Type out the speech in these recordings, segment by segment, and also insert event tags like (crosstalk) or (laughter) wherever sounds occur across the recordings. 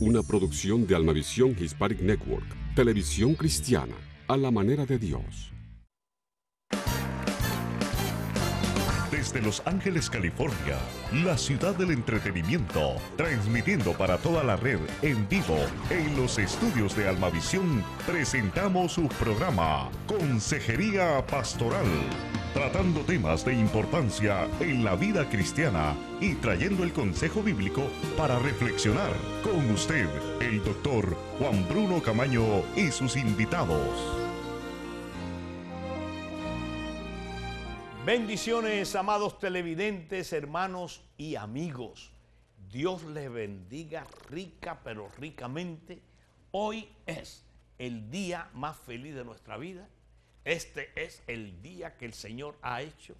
una producción de Almavisión Hispanic Network, televisión cristiana, a la manera de Dios. Desde Los Ángeles, California, la ciudad del entretenimiento, transmitiendo para toda la red en vivo en los estudios de Almavisión, presentamos su programa Consejería Pastoral tratando temas de importancia en la vida cristiana y trayendo el consejo bíblico para reflexionar con usted, el doctor Juan Bruno Camaño y sus invitados. Bendiciones, amados televidentes, hermanos y amigos. Dios les bendiga rica, pero ricamente. Hoy es el día más feliz de nuestra vida este es el día que el Señor ha hecho.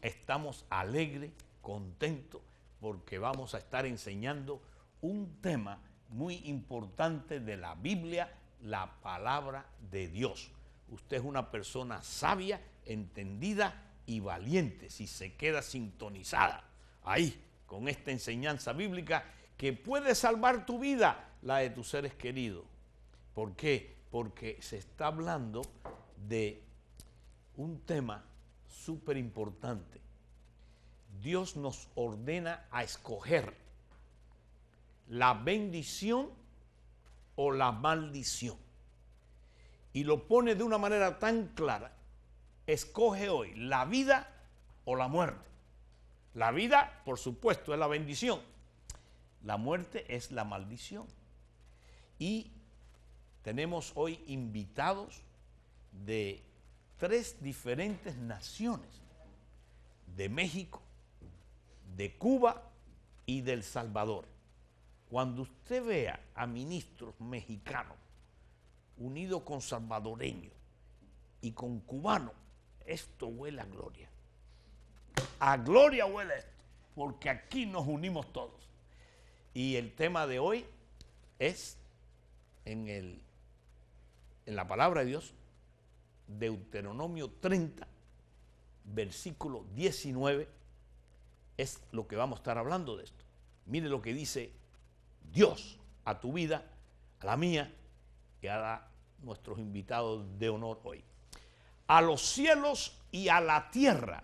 Estamos alegres, contentos, porque vamos a estar enseñando un tema muy importante de la Biblia, la palabra de Dios. Usted es una persona sabia, entendida y valiente si se queda sintonizada ahí con esta enseñanza bíblica que puede salvar tu vida, la de tus seres queridos. ¿Por qué? Porque se está hablando de un tema súper importante. Dios nos ordena a escoger la bendición o la maldición. Y lo pone de una manera tan clara. Escoge hoy la vida o la muerte. La vida, por supuesto, es la bendición. La muerte es la maldición. Y tenemos hoy invitados de tres diferentes naciones, de México, de Cuba y del Salvador. Cuando usted vea a ministros mexicanos unidos con salvadoreños y con cubanos, esto huele a gloria. A gloria huele esto, porque aquí nos unimos todos. Y el tema de hoy es, en, el, en la palabra de Dios, Deuteronomio 30, versículo 19, es lo que vamos a estar hablando de esto. Mire lo que dice Dios a tu vida, a la mía y a nuestros invitados de honor hoy. A los cielos y a la tierra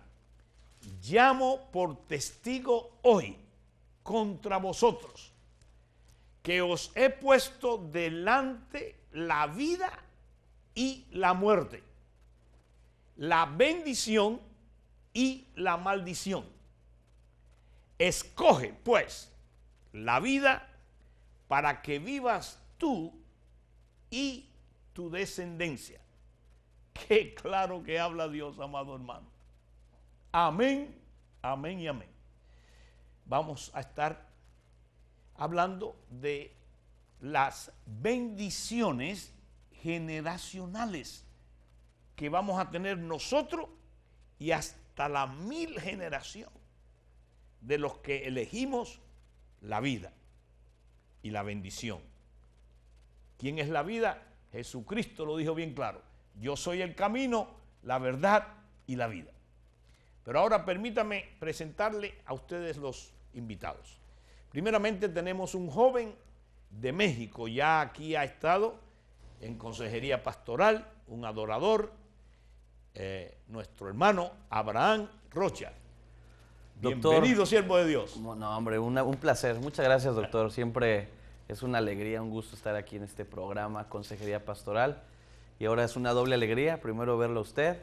llamo por testigo hoy contra vosotros, que os he puesto delante la vida y la muerte, la bendición y la maldición. Escoge, pues, la vida para que vivas tú y tu descendencia. (laughs) Qué claro que habla Dios, amado hermano. Amén, amén y amén. Vamos a estar hablando de las bendiciones generacionales que vamos a tener nosotros y hasta la mil generación de los que elegimos la vida y la bendición. ¿Quién es la vida? Jesucristo lo dijo bien claro. Yo soy el camino, la verdad y la vida. Pero ahora permítame presentarle a ustedes los invitados. Primeramente tenemos un joven de México, ya aquí ha estado en consejería pastoral, un adorador, eh, nuestro hermano Abraham Rocha. Bienvenido, siervo de Dios. No, hombre, un placer. Muchas gracias, doctor. (laughs) Siempre es una alegría, un gusto estar aquí en este programa, Consejería Pastoral. Y ahora es una doble alegría. Primero, verlo a usted.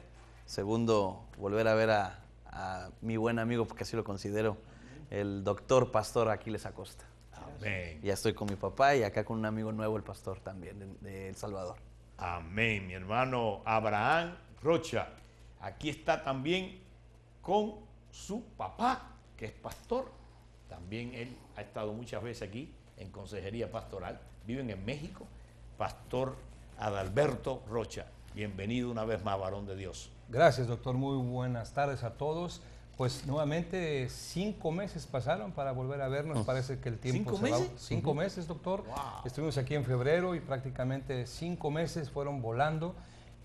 Segundo, volver a ver a, mi buen amigo, porque así lo considero, el doctor pastor Aquiles Acosta. Amén. Ya estoy con mi papá y acá con un amigo nuevo, el pastor también de, de El Salvador. Amén, mi hermano Abraham Rocha. Aquí está también con su papá, que es pastor. También él ha estado muchas veces aquí en consejería pastoral. Viven en México. Pastor Adalberto Rocha. Bienvenido una vez más, varón de Dios. Gracias, doctor. Muy buenas tardes a todos. Pues nuevamente cinco meses pasaron para volver a vernos. Mm. Parece que el tiempo ¿Cinco se Va, cinco meses, doctor. Estuvimos aquí en febrero y prácticamente cinco meses fueron volando.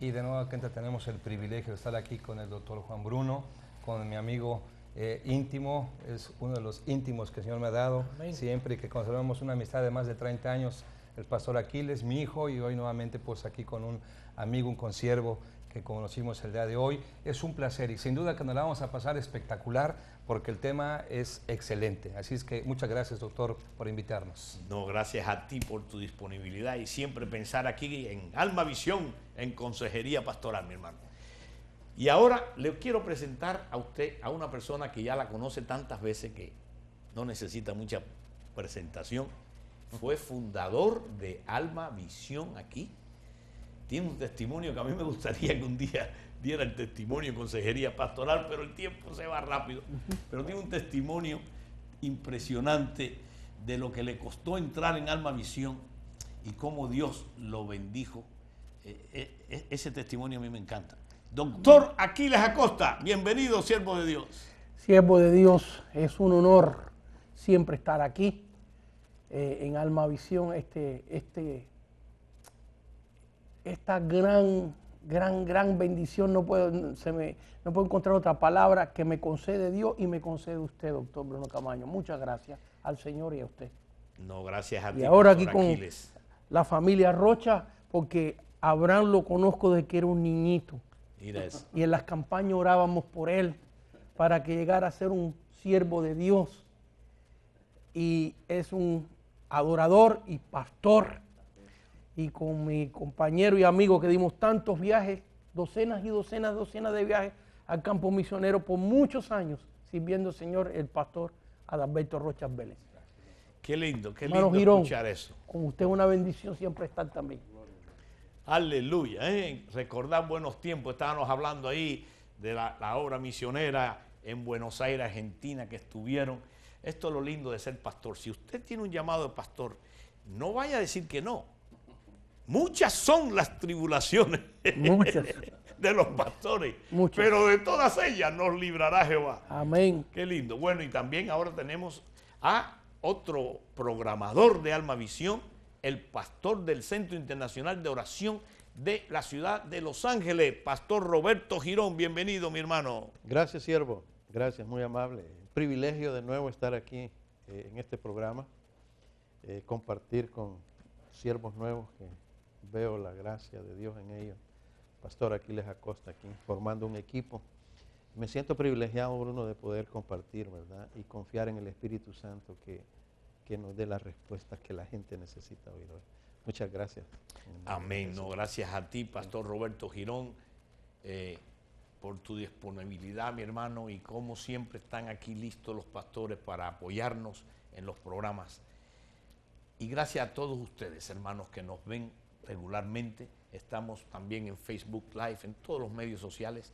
Y de nuevo cuenta tenemos el privilegio de estar aquí con el doctor Juan Bruno, con mi amigo eh, íntimo, es uno de los íntimos que el Señor me ha dado, siempre que conservamos una amistad de más de 30 años, el pastor Aquiles, mi hijo, y hoy nuevamente pues aquí con un amigo, un consiervo que conocimos el día de hoy. Es un placer y sin duda que nos la vamos a pasar espectacular porque el tema es excelente. Así es que muchas gracias, doctor, por invitarnos. No, gracias a ti por tu disponibilidad y siempre pensar aquí en Alma Visión, en Consejería Pastoral, mi hermano. Y ahora le quiero presentar a usted a una persona que ya la conoce tantas veces que no necesita mucha presentación. Fue fundador de Alma Visión aquí. Tiene un testimonio que a mí me gustaría que un día diera el testimonio en consejería pastoral, pero el tiempo se va rápido. Pero tiene un testimonio impresionante de lo que le costó entrar en Alma Visión y cómo Dios lo bendijo. Eh, eh, eh, ese testimonio a mí me encanta. Doctor Aquiles Acosta, bienvenido, siervo de Dios. Siervo de Dios, es un honor siempre estar aquí en Alma Visión, este, este, esta gran gran, gran bendición. No puedo, no encontrar otra palabra que me concede Dios y me concede usted, doctor Bruno Camaño. Muchas gracias al Señor y a usted. No, gracias a Dios. Y ahora aquí con la familia Rocha, porque Abraham lo conozco desde que era un niñito. Y en las campañas orábamos por él para que llegara a ser un siervo de Dios. Y es un adorador y pastor y con mi compañero y amigo que dimos tantos viajes, docenas y docenas, docenas de viajes al campo misionero por muchos años, sirviendo al Señor el pastor Adalberto Rochas Vélez. Qué lindo, qué lindo escuchar eso. Con usted una bendición siempre estar también. Aleluya, ¿eh? recordar buenos tiempos, estábamos hablando ahí de la obra misionera en Buenos Aires, Argentina, que estuvieron. Esto es lo lindo de ser pastor. Si usted tiene un llamado de pastor, no vaya a decir que no Muchas son las tribulaciones (laughs) de los pastores, pero de todas ellas nos librará Jehová. Amén. Qué lindo. Bueno, y también ahora tenemos a otro programador de Alma Visión, el pastor del Centro Internacional de Oración de la ciudad de Los Ángeles, Pastor Roberto Girón. Bienvenido, mi hermano. Gracias, siervo. Gracias, muy amable. privilegio de nuevo estar aquí eh, en este programa, eh, compartir con siervos nuevos que veo la gracia de Dios en ellos. Pastor Aquiles Acosta, aquí formando un equipo. Me siento privilegiado, Bruno, de poder compartir, ¿verdad? Y confiar en el Espíritu Santo que, nos dé las respuestas que la gente necesita hoy. Muchas gracias. Amén. No, gracias a ti, Pastor Roberto Girón, eh, por tu disponibilidad, mi hermano, y como siempre están aquí listos los pastores para apoyarnos en los programas. Y gracias a todos ustedes, hermanos, que nos ven regularmente, estamos también en Facebook Live, en todos los medios sociales.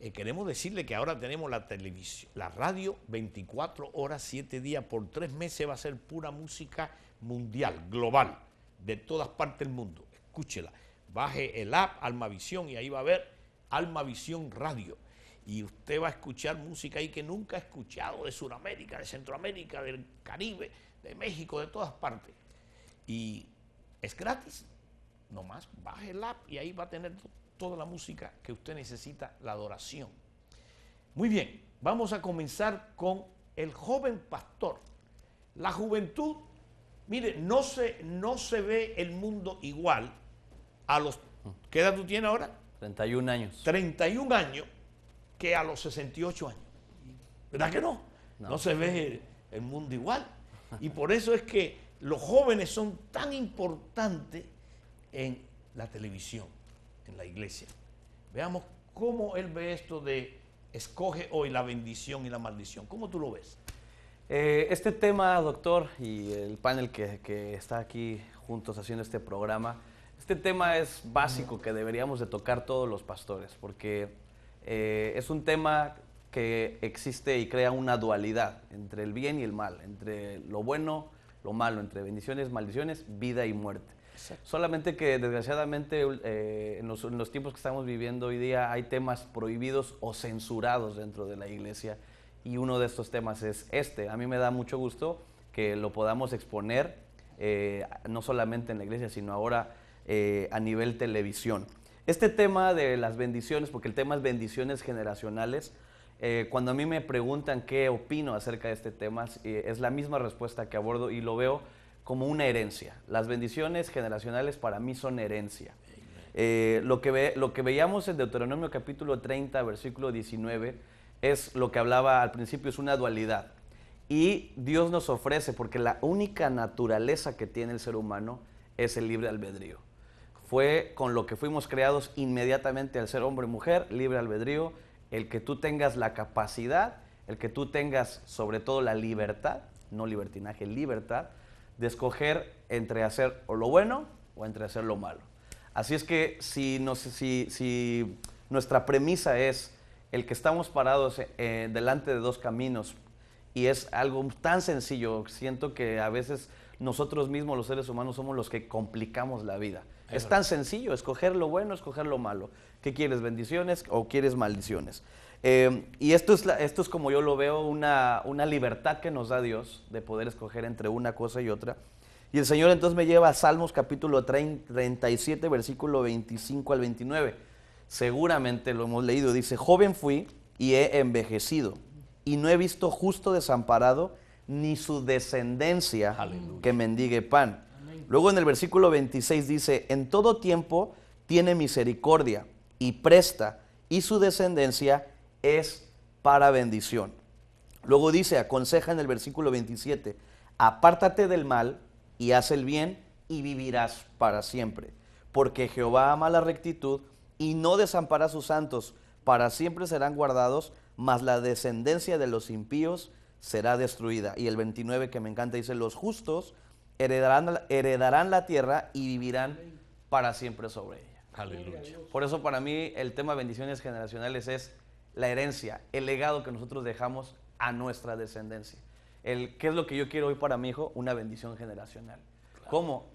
Eh, queremos decirle que ahora tenemos la televisión, la radio 24 horas, 7 días, por tres meses va a ser pura música mundial, global, de todas partes del mundo. Escúchela, baje el app Almavisión y ahí va a ver Almavisión Radio. Y usted va a escuchar música ahí que nunca ha escuchado de Sudamérica, de Centroamérica, del Caribe, de México, de todas partes. Y es gratis, nomás baje el app y ahí va a tener toda la música que usted necesita, la adoración. Muy bien, vamos a comenzar con el joven pastor. La juventud, mire, no se, no se ve el mundo igual a los... ¿Qué edad tú tienes ahora? 31 años. 31 años que a los 68 años. ¿Verdad que no? No, se ve el mundo igual. Y por eso es que los jóvenes son tan importantes en la televisión, en la iglesia. Veamos cómo él ve esto de escoge hoy la bendición y la maldición. ¿Cómo tú lo ves? Eh, este tema, doctor, y el panel que, está aquí juntos haciendo este programa, este tema es básico que deberíamos de tocar todos los pastores, porque eh, es un tema que existe y crea una dualidad entre el bien y el mal, entre lo bueno, lo malo, entre bendiciones, maldiciones, vida y muerte. Solamente que desgraciadamente eh, en, los, tiempos que estamos viviendo hoy día hay temas prohibidos o censurados dentro de la iglesia y uno de estos temas es este. A mí me da mucho gusto que lo podamos exponer eh, no solamente en la iglesia, sino ahora eh, a nivel televisión. Este tema de las bendiciones, porque el tema es bendiciones generacionales, cuando a mí me preguntan qué opino acerca de este tema, es la misma respuesta que abordo y lo veo como una herencia. Las bendiciones generacionales para mí son herencia. Eh, lo, que lo que veíamos en Deuteronomio capítulo 30, versículo 19, es lo que hablaba al principio, es una dualidad. Y Dios nos ofrece, porque la única naturaleza que tiene el ser humano es el libre albedrío. Fue con lo que fuimos creados inmediatamente al ser hombre y mujer, libre albedrío, el que tú tengas la capacidad, el que tú tengas sobre todo la libertad, no libertinaje, libertad, de escoger entre hacer lo bueno o entre hacer lo malo. Así es que si, si, si nuestra premisa es el que estamos parados eh, delante de dos caminos y es algo tan sencillo, siento que a veces nosotros mismos los seres humanos somos los que complicamos la vida. Es, tan sencillo, escoger lo bueno, escoger lo malo. ¿Qué quieres, bendiciones o quieres maldiciones? Em, y esto es, esto es como yo lo veo, una, una libertad que nos da Dios de poder escoger entre una cosa y otra. Y el Señor entonces me lleva a Salmos capítulo 37, versículo 25 al 29. Seguramente lo hemos leído. Dice, joven fui y he envejecido y no he visto justo desamparado ni su descendencia que mendigue pan. Luego en el versículo 26 dice, en todo tiempo tiene misericordia y presta, y su descendencia es para bendición. Luego dice, aconseja en el versículo 27, apártate del mal y haz el bien y vivirás para siempre. Porque Jehová ama la rectitud y no desampara a sus santos, para siempre serán guardados, mas la descendencia de los impíos será destruida. Y el 29 que me encanta dice, los justos heredarán, la tierra y vivirán para siempre sobre ella. Por eso para mí el tema bendiciones generacionales es la herencia, el legado que nosotros dejamos a nuestra descendencia. El, ¿Qué es lo que yo quiero hoy para mi hijo? Una bendición generacional. ¿Cómo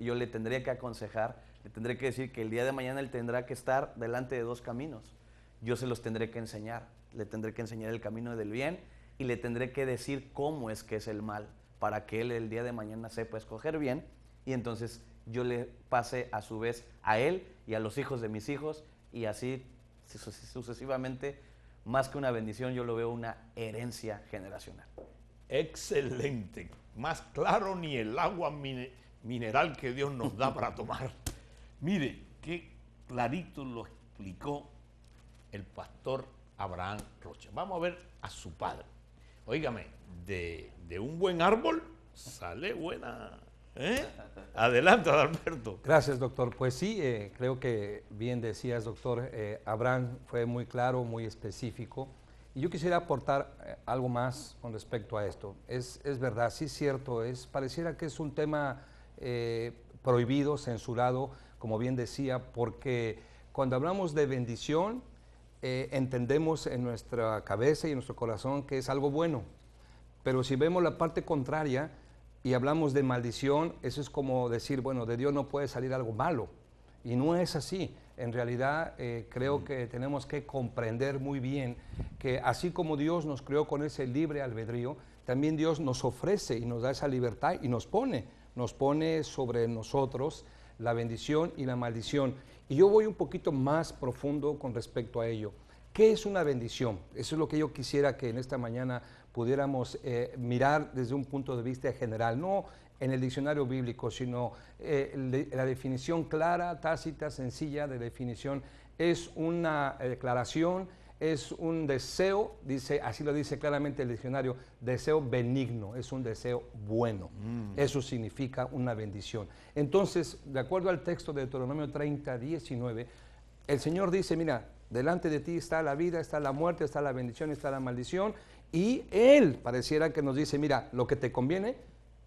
yo le tendría que aconsejar? Le tendré que decir que el día de mañana él tendrá que estar delante de dos caminos. Yo se los tendré que enseñar. Le tendré que enseñar el camino del bien y le tendré que decir cómo es que es el mal para que él el día de mañana sepa escoger bien y entonces yo le pase a su vez a él y a los hijos de mis hijos y así sucesivamente, más que una bendición, yo lo veo una herencia generacional. Excelente, más claro ni el agua mineral que Dios nos da para (laughs) tomar. Mire, qué clarito lo explicó el pastor Abraham Rocha. Vamos a ver a su padre. Óigame, de de un buen árbol sale buena. ¿eh? Adelante, Alberto. Gracias, doctor. Pues sí, eh, creo que bien decías, doctor. Eh, Abraham fue muy claro, muy específico. Y yo quisiera aportar eh, algo más con respecto a esto. Es, verdad, sí es cierto, es, pareciera que es un tema prohibido, censurado, como bien decía, porque cuando hablamos de bendición, entendemos en nuestra cabeza y en nuestro corazón que es algo bueno, pero si vemos la parte contraria y hablamos de maldición, eso es como decir, bueno, de Dios no puede salir algo malo. Y no es así. En realidad eh, creo mm. que tenemos que comprender muy bien que así como Dios nos creó con ese libre albedrío, también Dios nos ofrece y nos da esa libertad y nos pone, nos pone sobre nosotros la bendición y la maldición. Y yo voy un poquito más profundo con respecto a ello. ¿Qué es una bendición? Eso es lo que yo quisiera que en esta mañana pudiéramos eh, mirar desde un punto de vista general, no en el diccionario bíblico, sino eh, la definición clara, tácita, sencilla de definición es una eh, declaración, es un deseo, dice, así lo dice claramente el diccionario, deseo benigno, es un deseo bueno. Mm. Eso significa una bendición. Entonces, de acuerdo al texto de Deuteronomio 30, 19, el Señor dice, mira, delante de ti está la vida, está la muerte, está la bendición, está la maldición. Y Él pareciera que nos dice, mira, lo que te conviene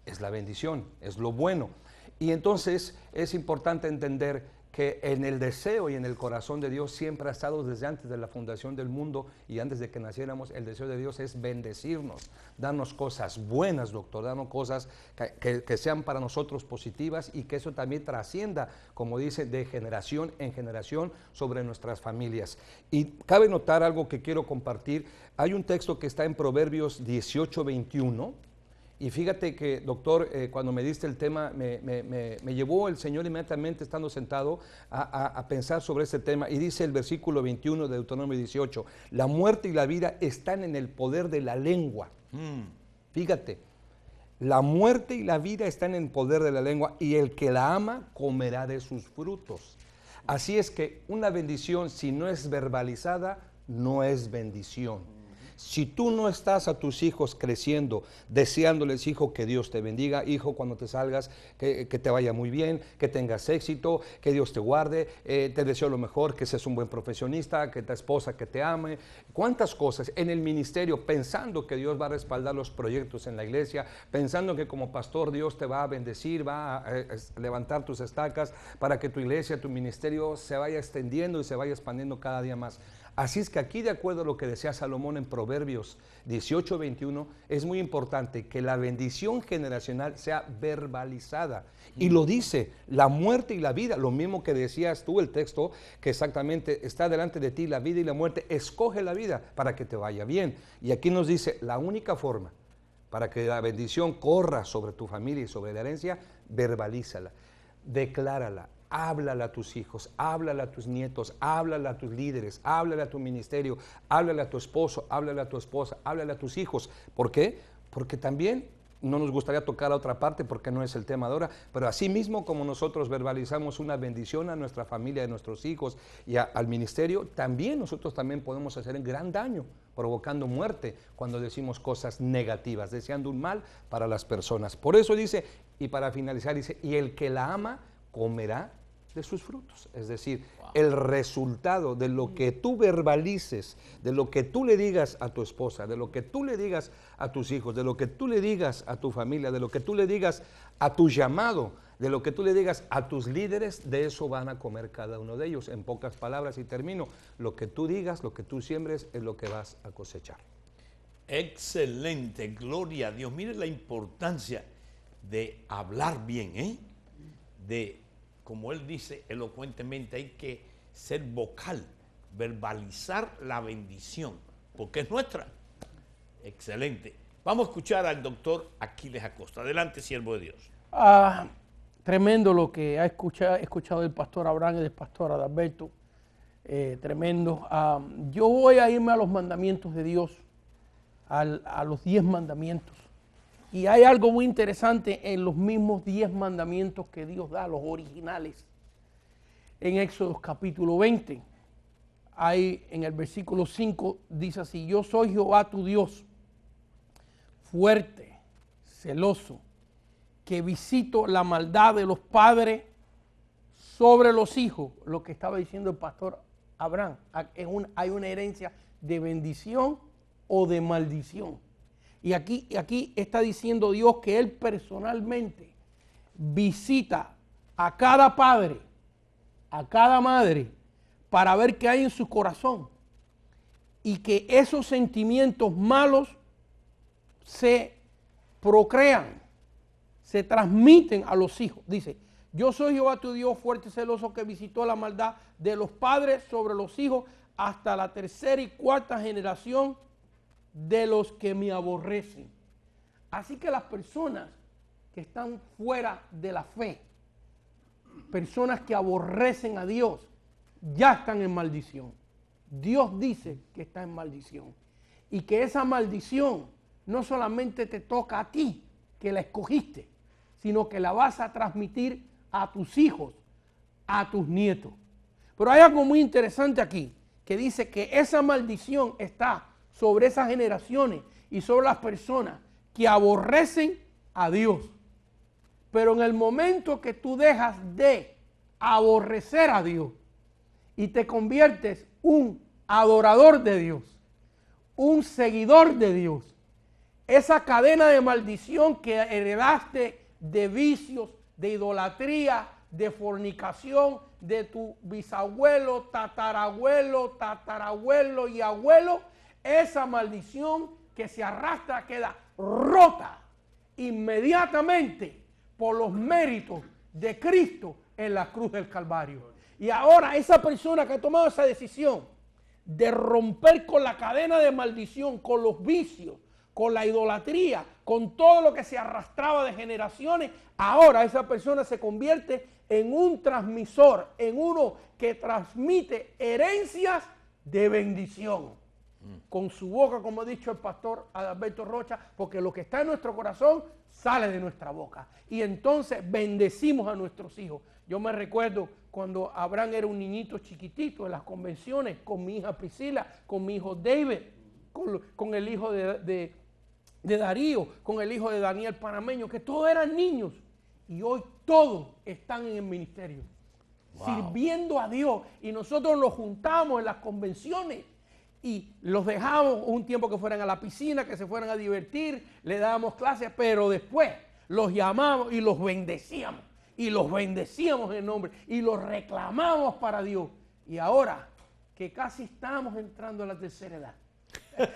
es la bendición, es lo bueno. Y entonces es importante entender que en el deseo y en el corazón de Dios siempre ha estado desde antes de la fundación del mundo y antes de que naciéramos, el deseo de Dios es bendecirnos, darnos cosas buenas, doctor, darnos cosas que, sean para nosotros positivas y que eso también trascienda, como dice, de generación en generación sobre nuestras familias. Y cabe notar algo que quiero compartir. Hay un texto que está en Proverbios 18, 21 y fíjate que, doctor, eh, cuando me diste el tema, me, llevó el Señor inmediatamente estando sentado a, pensar sobre este tema. Y dice el versículo 21 de Deuteronomio 18, la muerte y la vida están en el poder de la lengua. Mm. Fíjate, la muerte y la vida están en el poder de la lengua y el que la ama comerá de sus frutos. Así es que una bendición, si no es verbalizada, no es bendición. Si tú no estás a tus hijos creciendo, deseándoles, hijo, que Dios te bendiga, hijo, cuando te salgas, que, te vaya muy bien, que tengas éxito, que Dios te guarde, eh, te deseo lo mejor, que seas un buen profesionista, que tu esposa que te ame, cuántas cosas en el ministerio, pensando que Dios va a respaldar los proyectos en la iglesia, pensando que como pastor Dios te va a bendecir, va a eh, levantar tus estacas para que tu iglesia, tu ministerio se vaya extendiendo y se vaya expandiendo cada día más. Así es que aquí, de acuerdo a lo que decía Salomón en Proverbios 18:21, es muy importante que la bendición generacional sea verbalizada. Y lo dice, la muerte y la vida, lo mismo que decías tú el texto, que exactamente está delante de ti la vida y la muerte, escoge la vida para que te vaya bien. Y aquí nos dice, la única forma para que la bendición corra sobre tu familia y sobre la herencia, verbalízala, declárala, háblale a tus hijos, háblale a tus nietos, háblale a tus líderes, háblale a tu ministerio, háblale a tu esposo, háblale a tu esposa, háblale a tus hijos. ¿Por qué? Porque también no nos gustaría tocar a otra parte porque no es el tema de ahora, pero así mismo como nosotros verbalizamos una bendición a nuestra familia, a nuestros hijos y al ministerio, también nosotros también podemos hacer un gran daño, provocando muerte cuando decimos cosas negativas, deseando un mal para las personas. Por eso dice, y para finalizar dice, y el que la ama comerá de sus frutos. Es decir, el resultado de lo que mm. tú verbalices, de lo que tú le digas a tu esposa, de lo que tú le digas a tus hijos, de lo que tú le digas a tu familia, de lo que tú le digas a tu llamado, de lo que tú le digas a tus líderes, de eso van a comer cada uno de ellos. En pocas palabras, y termino, lo que tú digas, lo que tú siembres, es lo que vas a cosechar. Excelente, gloria a Dios. Mire la importancia de hablar bien, ¿eh? de como él dice elocuentemente, hay que ser vocal, verbalizar la bendición, porque es nuestra. Excelente. Vamos a escuchar al doctor Aquiles Acosta. Adelante, siervo de Dios. Ah, tremendo lo que ha escuchado, el pastor Abraham y el pastor Adalberto. Eh, tremendo. Ah, yo voy a irme a los mandamientos de Dios, a los diez mandamientos. Y hay algo muy interesante en los mismos diez mandamientos que Dios da, los originales. En Éxodo capítulo 20, hay en el versículo 5, dice así, yo soy Jehová tu Dios, fuerte, celoso, que visito la maldad de los padres sobre los hijos, lo que estaba diciendo el pastor Abraham, ah, hay una herencia de bendición o de maldición. Y aquí, aquí está diciendo Dios que Él personalmente visita a cada padre, a cada madre, para ver qué hay en su corazón. Y que esos sentimientos malos se procrean, se transmiten a los hijos. Dice, yo soy Jehová tu Dios fuerte y celoso que visitó la maldad de los padres sobre los hijos hasta la tercera y cuarta generación de los que me aborrecen. Así que las personas que están fuera de la fe, personas que aborrecen a Dios, ya están en maldición. Dios dice que está en maldición. Y que esa maldición no solamente te toca a ti, que la escogiste, sino que la vas a transmitir a tus hijos, a tus nietos. Pero hay algo muy interesante aquí, que dice que esa maldición está sobre esas generaciones y sobre las personas que aborrecen a Dios. Pero en el momento que tú dejas de aborrecer a Dios y te conviertes un adorador de Dios, un seguidor de Dios, esa cadena de maldición que heredaste de vicios, de idolatría, de fornicación, de tu bisabuelo, tatarabuelo, tatarabuelo y abuelo, esa maldición que se arrastra queda rota inmediatamente por los méritos de Cristo en la cruz del Calvario. Y ahora esa persona que ha tomado esa decisión de romper con la cadena de maldición, con los vicios, con la idolatría, con todo lo que se arrastraba de generaciones, ahora esa persona se convierte en un transmisor, en uno que transmite herencias de bendición con su boca, como ha dicho el pastor Alberto Rocha, porque lo que está en nuestro corazón sale de nuestra boca. Y entonces bendecimos a nuestros hijos. Yo me recuerdo cuando Abraham era un niñito chiquitito en las convenciones, con mi hija Priscila, con mi hijo David, con, el hijo de, Darío, con el hijo de Daniel Panameño, que todos eran niños. Y hoy todos están en el ministerio, sirviendo a Dios. Y nosotros nos juntamos en las convenciones y los dejamos un tiempo que fueran a la piscina, que se fueran a divertir, le dábamos clases, pero después los llamamos y los bendecíamos. Y los bendecíamos en nombre y los reclamamos para Dios. Y ahora que casi estamos entrando a la tercera edad. (laughs)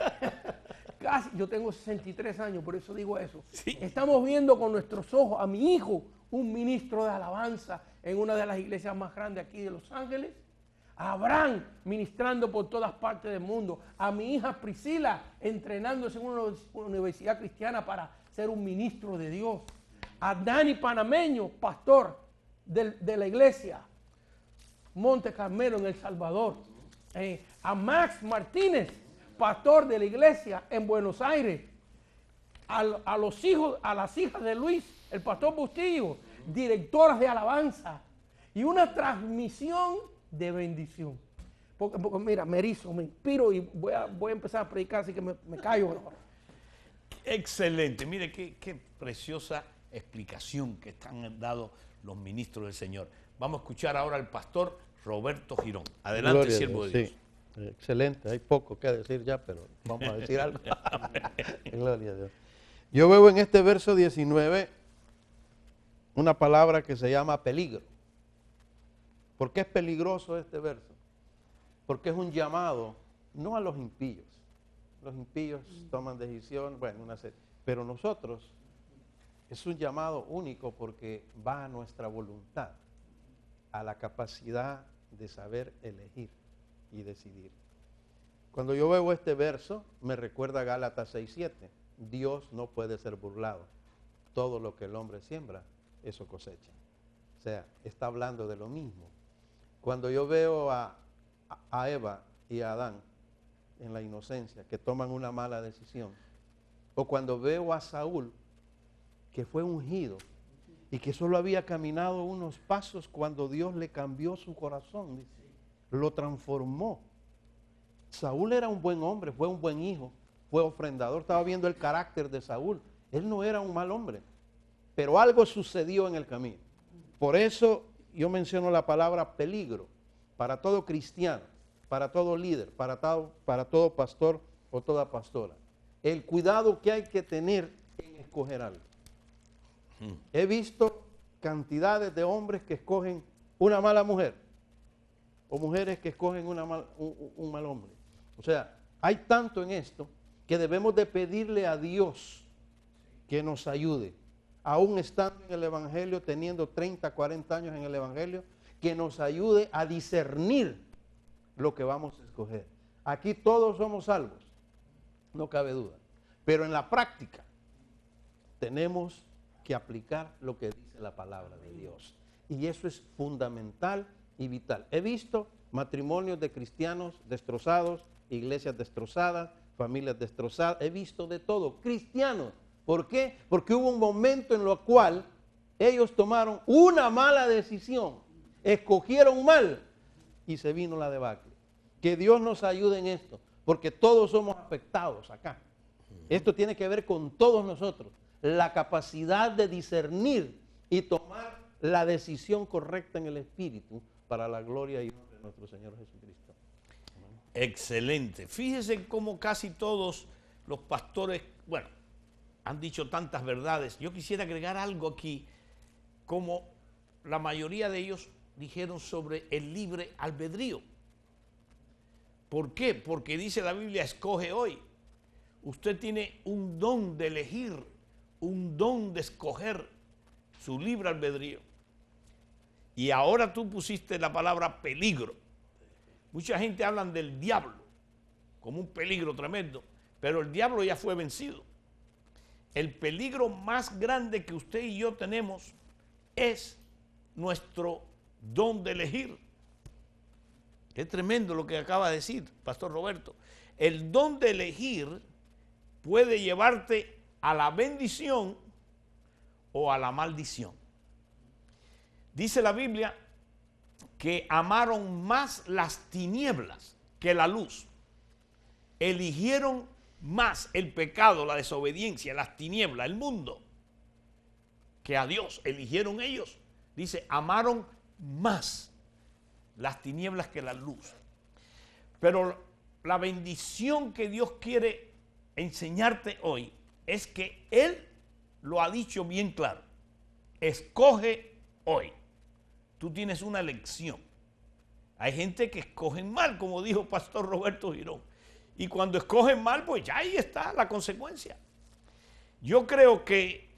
casi, yo tengo 63 años, por eso digo eso. Estamos viendo con nuestros ojos a mi hijo, un ministro de alabanza en una de las iglesias más grandes aquí de Los Ángeles, a Abraham ministrando por todas partes del mundo, a mi hija Priscila entrenándose en una universidad cristiana para ser un ministro de Dios, a Dani Panameño, pastor de, la iglesia, Monte Carmelo en El Salvador, eh, a Max Martínez, pastor de la iglesia en Buenos Aires, a, los hijos, a las hijas de Luis, el pastor Bustillo, directoras de alabanza, y una transmisión de bendición. Porque, mira, me erizo, me inspiro y voy a, empezar a predicar, así que me, callo Excelente, mire qué, preciosa explicación que están dando los ministros del Señor. Vamos a escuchar ahora al pastor Roberto Girón. Adelante, siervo de Dios. Sí. Excelente, hay poco que decir ya, pero vamos a decir algo. (laughs) (laughs) Gloria a Dios. Yo veo en este verso 19 una palabra que se llama peligro. ¿Por qué es peligroso este verso? Porque es un llamado, no a los impíos. Los impíos mm. toman decisión, bueno, una serie. Pero nosotros es un llamado único porque va a nuestra voluntad, a la capacidad de saber elegir y decidir. Cuando yo veo este verso, me recuerda a Gálatas 6:7. Dios no puede ser burlado. Todo lo que el hombre siembra, eso cosecha. O sea, está hablando de lo mismo. Cuando yo veo a, Eva y a Adán en la inocencia, que toman una mala decisión, o cuando veo a Saúl, que fue ungido y que solo había caminado unos pasos cuando Dios le cambió su corazón, lo transformó. Saúl era un buen hombre, fue un buen hijo, fue ofrendador, estaba viendo el carácter de Saúl. Él no era un mal hombre, pero algo sucedió en el camino. Por eso yo menciono la palabra peligro para todo cristiano, para todo líder, para, todo, para todo pastor o toda pastora. El cuidado que hay que tener en escoger algo. Hmm. He visto cantidades de hombres que escogen una mala mujer o mujeres que escogen una un, un mal hombre. O sea, hay tanto en esto que debemos de pedirle a Dios que nos ayude aún estando en el Evangelio, teniendo 30, 40 años en el Evangelio, que nos ayude a discernir lo que vamos a escoger. Aquí todos somos salvos, no cabe duda. Pero en la práctica tenemos que aplicar lo que dice la palabra de Dios. Y eso es fundamental y vital. He visto matrimonios de cristianos destrozados, iglesias destrozadas, familias destrozadas. He visto de todo. Cristianos ¿Por qué? Porque hubo un momento en lo cual ellos tomaron una mala decisión, escogieron mal y se vino la debacle. Que Dios nos ayude en esto, porque todos somos afectados acá. Esto tiene que ver con todos nosotros, la capacidad de discernir y tomar la decisión correcta en el Espíritu para la gloria y honra de nuestro Señor Jesucristo. Excelente. Fíjense cómo casi todos los pastores, bueno, han dicho tantas verdades. Yo quisiera agregar algo aquí, como la mayoría de ellos dijeron sobre el libre albedrío. ¿Por qué? Porque dice la Biblia, escoge hoy. Usted tiene un don de elegir, un don de escoger su libre albedrío. Y ahora tú pusiste la palabra peligro. Mucha gente habla del diablo como un peligro tremendo, pero el diablo ya fue vencido el peligro más grande que usted y yo tenemos es nuestro don de elegir. Es tremendo lo que acaba de decir, Pastor Roberto. El don de elegir puede llevarte a la bendición o a la maldición. Dice la Biblia que amaron más las tinieblas que la luz. Eligieron más el pecado, la desobediencia, las tinieblas, el mundo, que a Dios eligieron ellos. Dice, amaron más las tinieblas que la luz. Pero la bendición que Dios quiere enseñarte hoy es que Él lo ha dicho bien claro. Escoge hoy. Tú tienes una elección. Hay gente que escogen mal, como dijo Pastor Roberto Girón. Y cuando escogen mal, pues ya ahí está la consecuencia. Yo creo que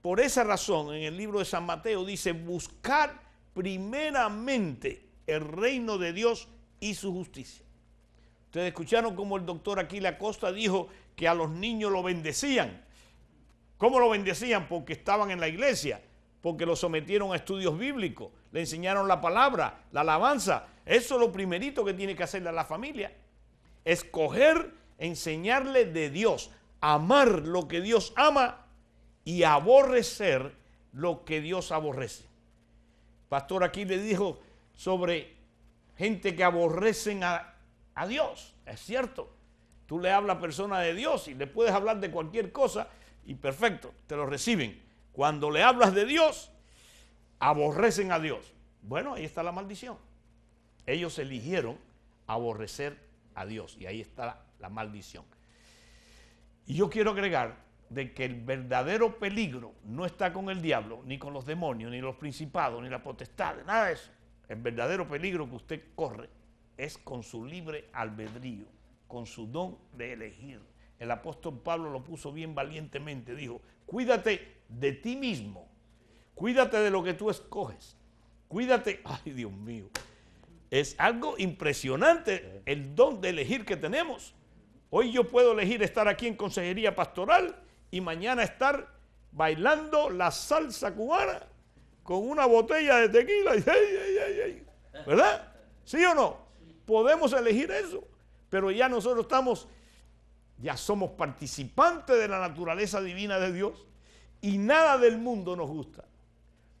por esa razón en el libro de San Mateo dice buscar primeramente el reino de Dios y su justicia. Ustedes escucharon como el doctor Aquila Costa dijo que a los niños lo bendecían. ¿Cómo lo bendecían? Porque estaban en la iglesia, porque lo sometieron a estudios bíblicos, le enseñaron la palabra, la alabanza. Eso es lo primerito que tiene que hacerle a la familia escoger, enseñarle de Dios, amar lo que Dios ama y aborrecer lo que Dios aborrece. Pastor aquí le dijo sobre gente que aborrecen a, Dios, es cierto. Tú le hablas a persona de Dios y le puedes hablar de cualquier cosa y perfecto, te lo reciben. Cuando le hablas de Dios, aborrecen a Dios. Bueno, ahí está la maldición. Ellos eligieron aborrecer a Dios. Y ahí está la, maldición. Y yo quiero agregar de que el verdadero peligro no está con el diablo, ni con los demonios, ni los principados, ni la potestad, nada de eso. El verdadero peligro que usted corre es con su libre albedrío, con su don de elegir. El apóstol Pablo lo puso bien valientemente, dijo, cuídate de ti mismo, cuídate de lo que tú escoges, cuídate, (laughs) ay Dios mío, es algo impresionante el don de elegir que tenemos. Hoy yo puedo elegir estar aquí en consejería pastoral y mañana estar bailando la salsa cubana con una botella de tequila. (laughs) ¿Verdad? ¿Sí o no? Podemos elegir eso, pero ya nosotros estamos, ya somos participantes de la naturaleza divina de Dios y nada del mundo nos gusta.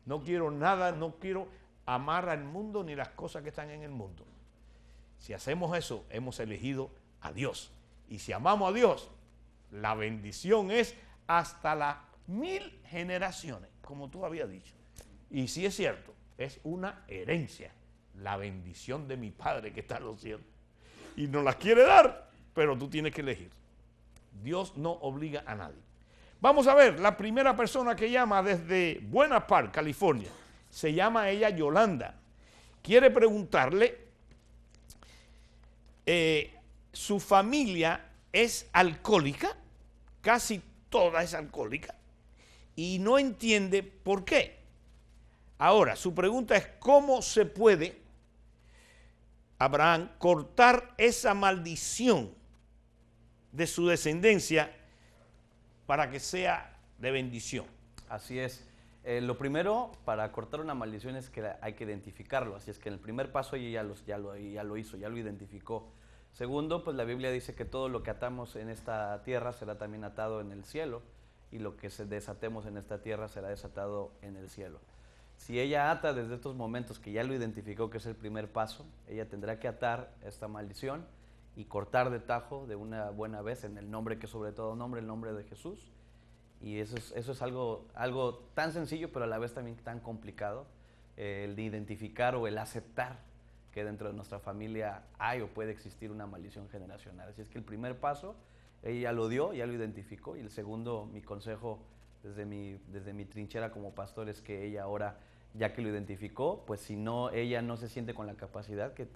No quiero nada, no quiero amar al mundo ni las cosas que están en el mundo. Si hacemos eso, hemos elegido a Dios. Y si amamos a Dios, la bendición es hasta las mil generaciones, como tú habías dicho. Y si es cierto, es una herencia, la bendición de mi Padre que está en los cielos. Y no las quiere dar, pero tú tienes que elegir. Dios no obliga a nadie. Vamos a ver, la primera persona que llama desde Buena Park, California se llama ella Yolanda, quiere preguntarle, eh, su familia es alcohólica, casi toda es alcohólica, y no entiende por qué. Ahora, su pregunta es, ¿cómo se puede, Abraham, cortar esa maldición de su descendencia para que sea de bendición? Así es. Eh, lo primero para cortar una maldición es que hay que identificarlo, así es que en el primer paso ella ya, lo, ya lo hizo, ya lo identificó. Segundo, pues la Biblia dice que todo lo que atamos en esta tierra será también atado en el cielo y lo que desatemos en esta tierra será desatado en el cielo. Si ella ata desde estos momentos que ya lo identificó que es el primer paso, ella tendrá que atar esta maldición y cortar de tajo de una buena vez en el nombre que sobre todo nombre, el nombre de Jesús y eso es, eso es algo, algo tan sencillo, pero a la vez también tan complicado, eh, el de identificar o el aceptar que dentro de nuestra familia hay o puede existir una maldición generacional. Así es que el primer paso, ella lo dio, ya lo identificó, y el segundo, mi consejo desde mi, desde mi trinchera como pastor es que ella ahora, ya que lo identificó, pues si no, ella no se siente con la capacidad que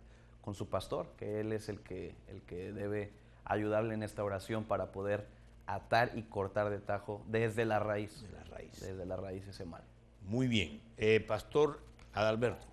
con su pastor, que él es el que, el que debe ayudarle en esta oración para poder atar y cortar de tajo desde la raíz. De la raíz. Desde la raíz ese mal. Muy bien. Eh, Pastor Adalberto.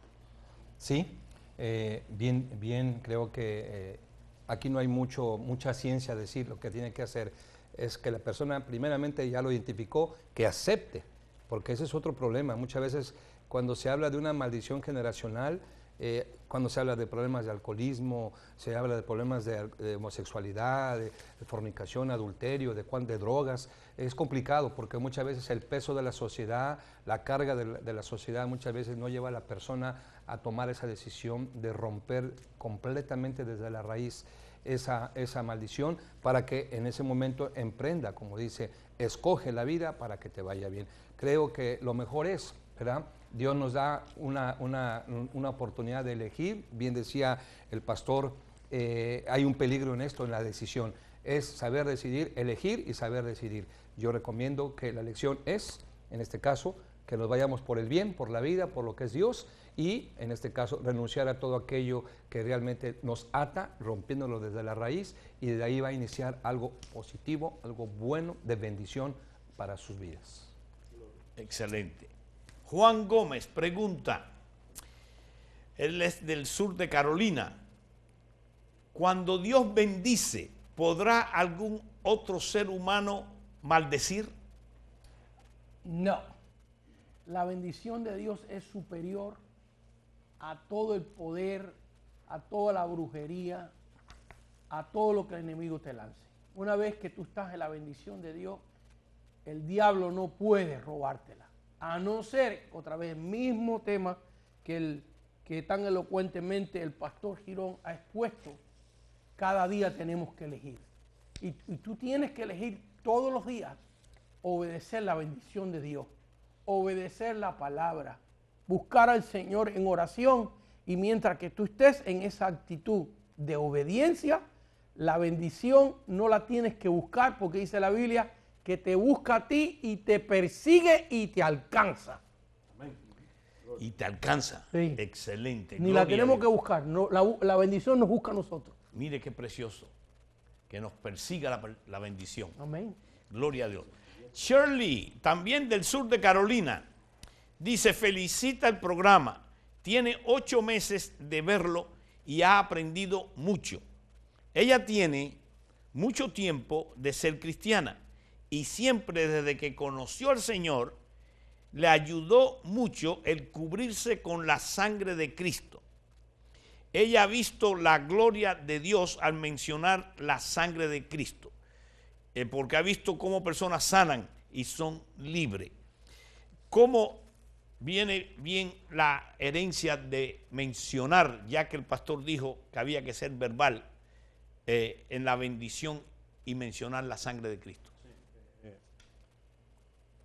Sí, eh, bien, bien, creo que eh, aquí no hay mucho, mucha ciencia decir lo que tiene que hacer es que la persona primeramente ya lo identificó, que acepte, porque ese es otro problema. Muchas veces cuando se habla de una maldición generacional, eh, cuando se habla de problemas de alcoholismo, se habla de problemas de, homosexualidad, de, fornicación, adulterio, de, de drogas, es complicado porque muchas veces el peso de la sociedad, la carga de la, sociedad muchas veces no lleva a la persona a tomar esa decisión de romper completamente desde la raíz. Esa, esa, maldición para que en ese momento emprenda, como dice, escoge la vida para que te vaya bien. Creo que lo mejor es, ¿verdad? Dios nos da una, oportunidad de elegir. Bien decía el pastor, eh, hay un peligro en esto, en la decisión. Es saber decidir, elegir y saber decidir. Yo recomiendo que la elección es, en este caso, que nos vayamos por el bien, por la vida, por lo que es Dios y, en este caso, renunciar a todo aquello que realmente nos ata, rompiéndolo desde la raíz y de ahí va a iniciar algo positivo, algo bueno, de bendición para sus vidas. Excelente. Juan Gómez pregunta, él es del sur de Carolina, cuando Dios bendice, ¿podrá algún otro ser humano maldecir? No. La bendición de Dios es superior a todo el poder, a toda la brujería, a todo lo que el enemigo te lance. Una vez que tú estás en la bendición de Dios, el diablo no puede robártela. A no ser, otra vez, el mismo tema que, el, que tan elocuentemente el pastor Girón ha expuesto, cada día tenemos que elegir. y tú tienes que elegir todos los días obedecer la bendición de Dios, obedecer la palabra, buscar al Señor en oración y mientras que tú estés en esa actitud de obediencia, la bendición no la tienes que buscar porque dice la Biblia que te busca a ti y te persigue y te alcanza. Y te alcanza. Excelente. Ni la tenemos que buscar. la, bendición nos busca a nosotros. Mire qué precioso. Que nos persiga la, la bendición. Amén. Gloria a Dios. Shirley, también del sur de Carolina, dice, felicita el programa. Tiene ocho meses de verlo y ha aprendido mucho. Ella tiene mucho tiempo de ser cristiana y siempre desde que conoció al Señor, le ayudó mucho el cubrirse con la sangre de Cristo. Ella ha visto la gloria de Dios al mencionar la sangre de Cristo, eh, porque ha visto cómo personas sanan y son libres. ¿Cómo viene bien la herencia de mencionar, ya que el pastor dijo que había que ser verbal eh, en la bendición y mencionar la sangre de Cristo?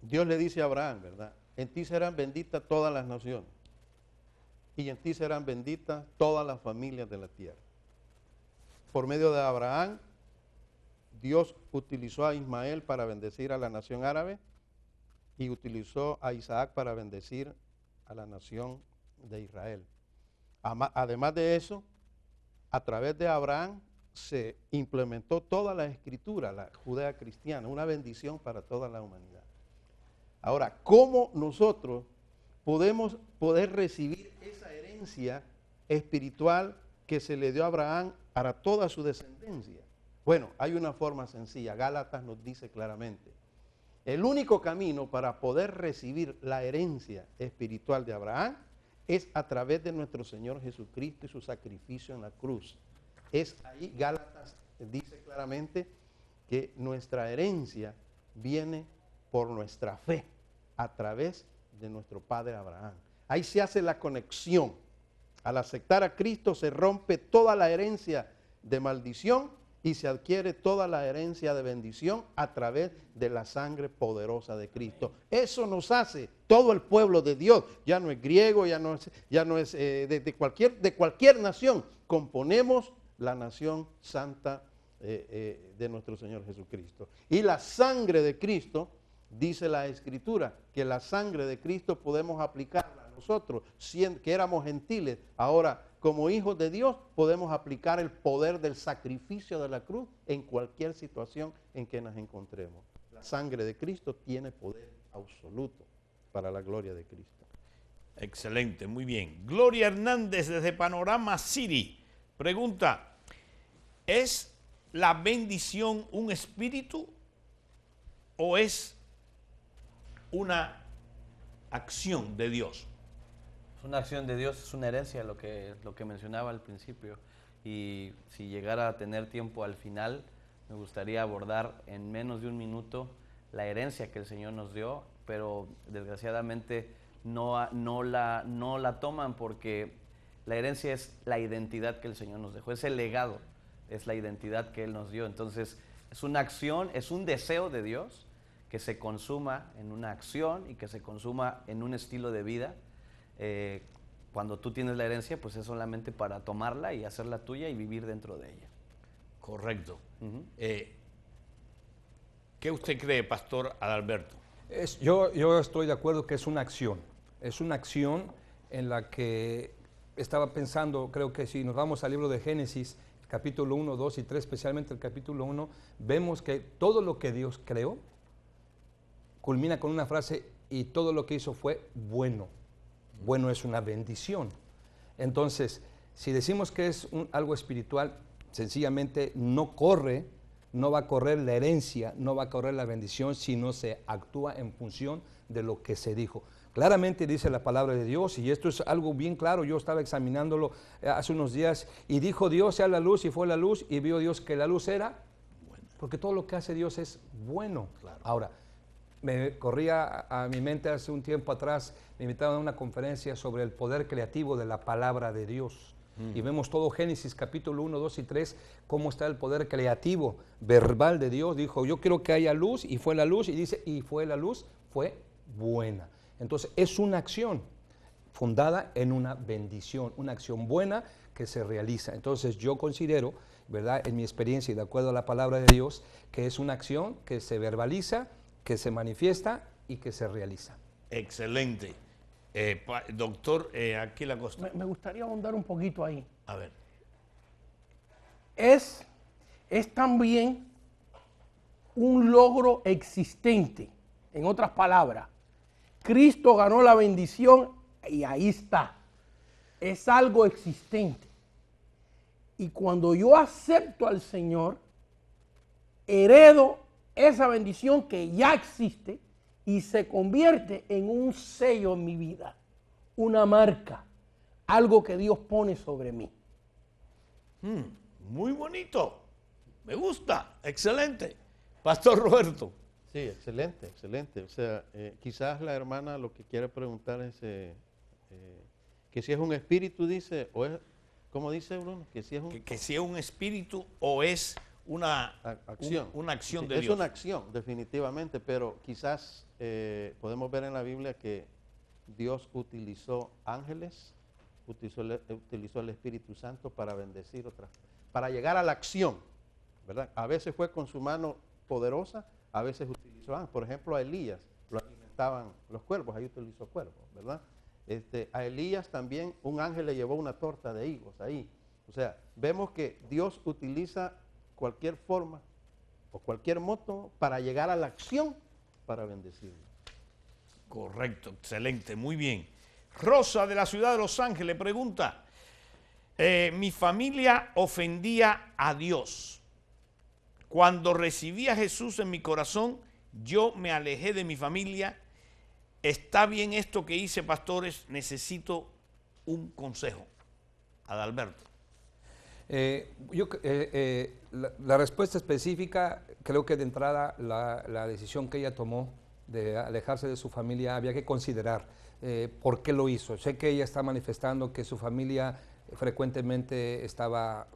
Dios le dice a Abraham, ¿verdad? En ti serán benditas todas las naciones. Y en ti serán benditas todas las familias de la tierra. Por medio de Abraham, Dios utilizó a Ismael para bendecir a la nación árabe y utilizó a Isaac para bendecir a la nación de Israel. Además de eso, a través de Abraham se implementó toda la escritura, la judea cristiana, una bendición para toda la humanidad. Ahora, ¿cómo nosotros podemos poder recibir esa herencia espiritual que se le dio a Abraham para toda su descendencia? Bueno, hay una forma sencilla. Gálatas nos dice claramente. El único camino para poder recibir la herencia espiritual de Abraham es a través de nuestro Señor Jesucristo y su sacrificio en la cruz. Es ahí, Gálatas dice claramente que nuestra herencia viene por nuestra fe a través de nuestro padre Abraham. Ahí se hace la conexión. Al aceptar a Cristo se rompe toda la herencia de maldición y se adquiere toda la herencia de bendición a través de la sangre poderosa de Cristo. Eso nos hace todo el pueblo de Dios. Ya no es griego, ya no es, ya no es eh, de, cualquier, de cualquier nación. Componemos la nación santa eh, eh, de nuestro Señor Jesucristo. Y la sangre de Cristo dice la Escritura, que la sangre de Cristo podemos aplicarla a nosotros, que éramos gentiles, ahora como hijos de Dios podemos aplicar el poder del sacrificio de la cruz en cualquier situación en que nos encontremos. La sangre de Cristo tiene poder absoluto para la gloria de Cristo. Excelente, muy bien. Gloria Hernández desde Panorama City pregunta, ¿es la bendición un espíritu o es una acción de Dios. Es una acción de Dios, es una herencia, lo que, lo que mencionaba al principio. Y si llegara a tener tiempo al final, me gustaría abordar en menos de un minuto la herencia que el Señor nos dio, pero desgraciadamente no, no, la, no la toman porque la herencia es la identidad que el Señor nos dejó, es el legado, es la identidad que Él nos dio. Entonces, es una acción, es un deseo de Dios, que se consuma en una acción y que se consuma en un estilo de vida. Eh, cuando tú tienes la herencia, pues es solamente para tomarla y hacerla tuya y vivir dentro de ella. Correcto. Eh, ¿Qué usted cree, Pastor Adalberto? Es, yo, yo estoy de acuerdo que es una acción. Es una acción en la que estaba pensando, creo que si nos vamos al libro de Génesis, capítulo 1, 2 y 3, especialmente el capítulo 1, vemos que todo lo que Dios creó culmina con una frase, y todo lo que hizo fue bueno. Bueno es una bendición. Entonces, si decimos que es algo espiritual, sencillamente no corre, no va a correr la herencia, no va a correr la bendición sino se actúa en función de lo que se dijo. Claramente dice la palabra de Dios, y esto es algo bien claro, yo estaba examinándolo eh, hace unos días, y dijo Dios sea la luz, y fue la luz, y vio Dios que la luz era, bueno. porque todo lo que hace Dios es bueno. Ahora, me corría a, mi mente hace un tiempo atrás, me invitaron a una conferencia sobre el poder creativo de la palabra de Dios. Y vemos todo Génesis capítulo 1, 2 y 3, cómo está el poder creativo, verbal de Dios. Dijo, yo quiero que haya luz y fue la luz. Y dice, y fue la luz, fue buena. Entonces es una acción fundada en una bendición, una acción buena que se realiza. Entonces yo considero, ¿verdad? En mi experiencia y de acuerdo a la palabra de Dios, que es una acción que se verbaliza que se manifiesta y que se realiza. Excelente. Eh, doctor eh, aquí la costa. Me, gustaría ahondar un poquito ahí. A ver. Es, es también un logro existente. En otras palabras, Cristo ganó la bendición y ahí está. Es algo existente. Y cuando yo acepto al Señor, heredo esa bendición que ya existe y se convierte en un sello en mi vida, una marca, algo que Dios pone sobre mí. Hmm, muy bonito, me gusta, excelente. Pastor Roberto. Sí, excelente, excelente. O sea, eh, quizás la hermana lo que quiere preguntar es eh, eh, que si es un espíritu, dice, o es, ¿cómo dice Bruno? Que si que si es un espíritu o es una acción, una acción de Dios. Es una acción, definitivamente, pero quizás eh, podemos ver en la Biblia que Dios utilizó ángeles, utilizó, el Espíritu Santo para bendecir otras, para llegar a la acción, ¿verdad? A veces fue con su mano poderosa, a veces utilizó ángeles. Por ejemplo, a Elías lo alimentaban los cuervos, ahí utilizó cuervos, ¿verdad? Este, a Elías también un ángel le llevó una torta de higos ahí. O sea, vemos que Dios utiliza cualquier forma o cualquier moto para llegar a la acción para bendecirlo. Correcto, excelente, muy bien. Rosa de la ciudad de Los Ángeles pregunta, eh, mi familia ofendía a Dios. Cuando recibí a Jesús en mi corazón, yo me alejé de mi familia. Está bien esto que hice, pastores, necesito un consejo. Adalberto. Eh, yo, eh, eh, la, respuesta específica, creo que de entrada la, la, decisión que ella tomó de alejarse de su familia había que considerar por qué lo hizo. Sé que ella está manifestando que su familia frecuentemente estaba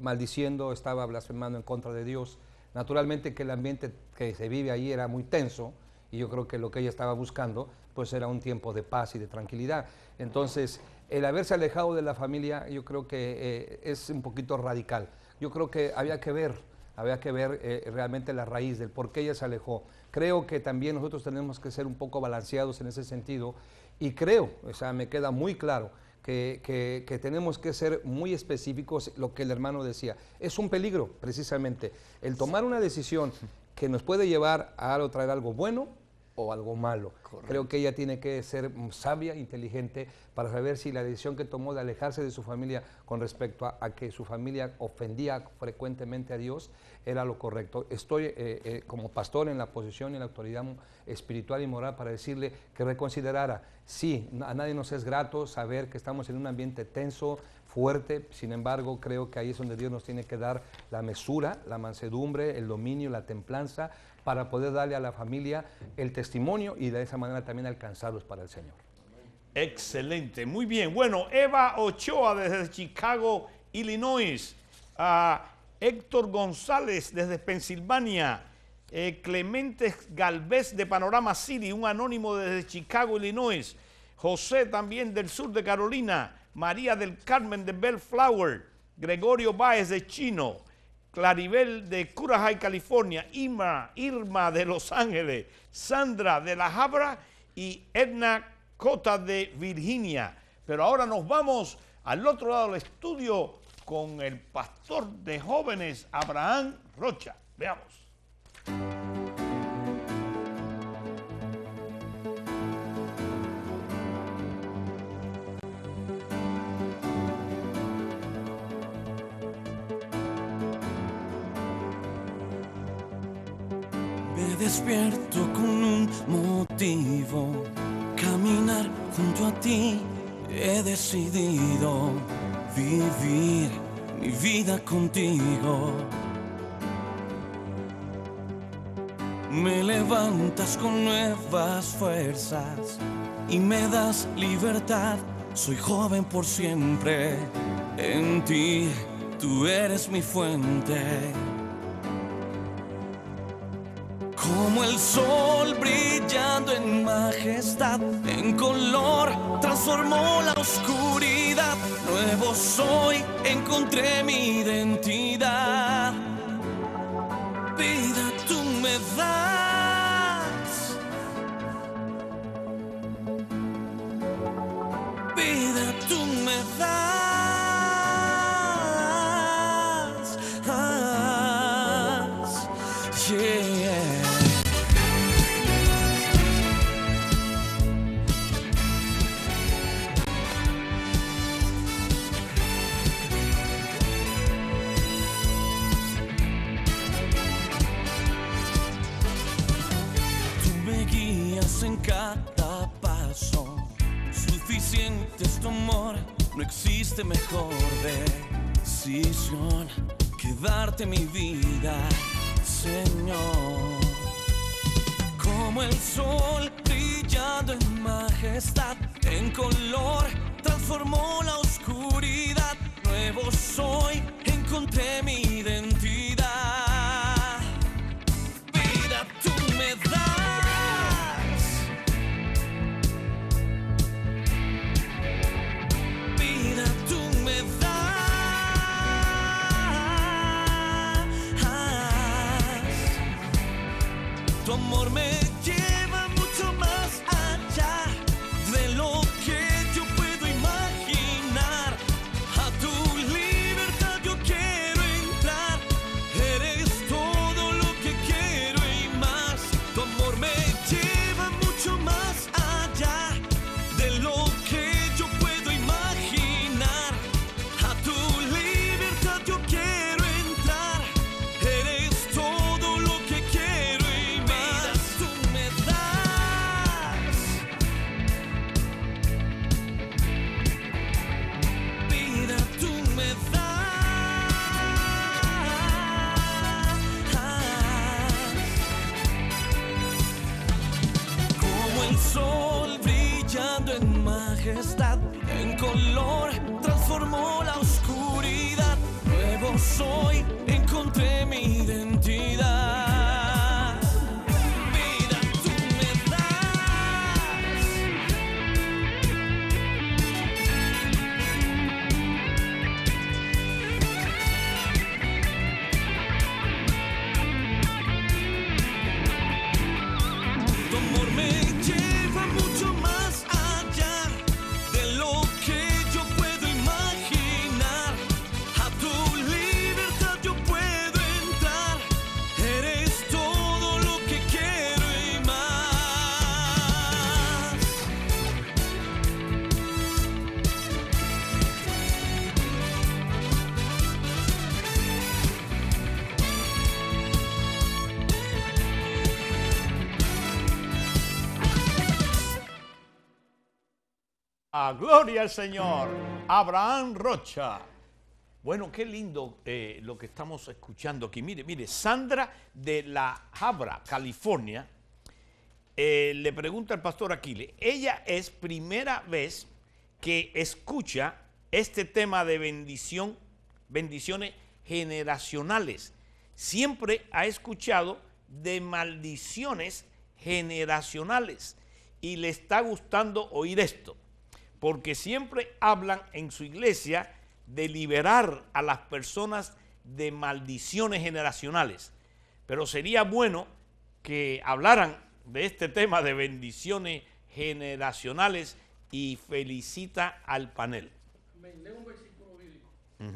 maldiciendo, estaba blasfemando en contra de Dios. Naturalmente que el ambiente que se vive ahí era muy tenso y yo creo que lo que ella estaba buscando pues era un tiempo de paz y de tranquilidad. Entonces, el haberse alejado de la familia yo creo que eh, es un poquito radical. Yo creo que había que ver, había que ver eh, realmente la raíz del por qué ella se alejó. Creo que también nosotros tenemos que ser un poco balanceados en ese sentido y creo, o sea, me queda muy claro que, que, tenemos que ser muy específicos, lo que el hermano decía. Es un peligro, precisamente, el tomar una decisión que nos puede llevar a traer algo bueno o algo malo. Creo que ella tiene que ser sabia, inteligente, para saber si la decisión que tomó de alejarse de su familia con respecto a, que su familia ofendía frecuentemente a Dios era lo correcto. Estoy eh, eh, como pastor en la posición y en la autoridad espiritual y moral para decirle que reconsiderara. Sí, a nadie nos es grato saber que estamos en un ambiente tenso, fuerte, sin embargo creo que ahí es donde Dios nos tiene que dar la mesura, la mansedumbre, el dominio, la templanza para poder darle a la familia el testimonio y de esa manera también alcanzarlos para el Señor. Excelente, muy bien. Bueno, Eva Ochoa desde Chicago, Illinois. Ah, Héctor González desde Pensilvania. Eh, Clemente Galvez de Panorama City, un anónimo desde Chicago, Illinois. José también del sur de Carolina. María del Carmen de Bellflower. Gregorio Báez de Chino. Claribel de Curajay, California, Irma, Irma de Los Ángeles, Sandra de La Habra y Edna Cota de Virginia. Pero ahora nos vamos al otro lado del estudio con el pastor de jóvenes Abraham Rocha. Veamos. despierto con un motivo. Caminar junto a ti he decidido vivir mi vida contigo. Me levantas con nuevas fuerzas y me das libertad. Soy joven por siempre. En ti tú eres mi fuente como el sol brillando en majestad, en color transformó la oscuridad. Nuevo soy, encontré mi identidad. mejor decisión que darte mi vida, Señor. Como el sol brillando en majestad, en color transformó la oscuridad. Nuevo soy, encontré mi identidad gloria al Señor. Abraham Rocha. Bueno, qué lindo eh, lo que estamos escuchando aquí. Mire, mire, Sandra de la Habra, California, eh, le pregunta al pastor Aquile, ella es primera vez que escucha este tema de bendición, bendiciones generacionales. Siempre ha escuchado de maldiciones generacionales y le está gustando oír esto porque siempre hablan en su iglesia de liberar a las personas de maldiciones generacionales. Pero sería bueno que hablaran de este tema de bendiciones generacionales y felicita al panel. un versículo bíblico.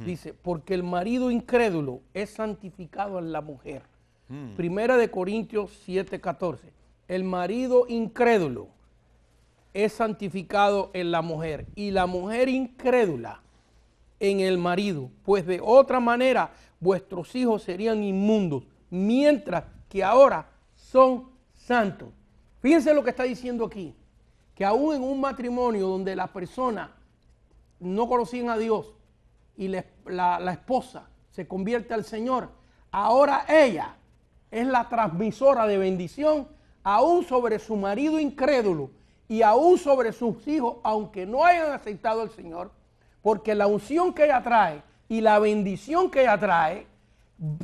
Dice, porque el marido incrédulo es santificado en la mujer. Mm. Primera de Corintios 7:14. El marido incrédulo es santificado en la mujer y la mujer incrédula en el marido, pues de otra manera vuestros hijos serían inmundos, mientras que ahora son santos. Fíjense lo que está diciendo aquí, que aún en un matrimonio donde la persona no conocían a Dios y la esposa se convierte al Señor, ahora ella es la transmisora de bendición aún sobre su marido incrédulo y aún sobre sus hijos, aunque no hayan aceptado al Señor, porque la unción que ella trae y la bendición que ella trae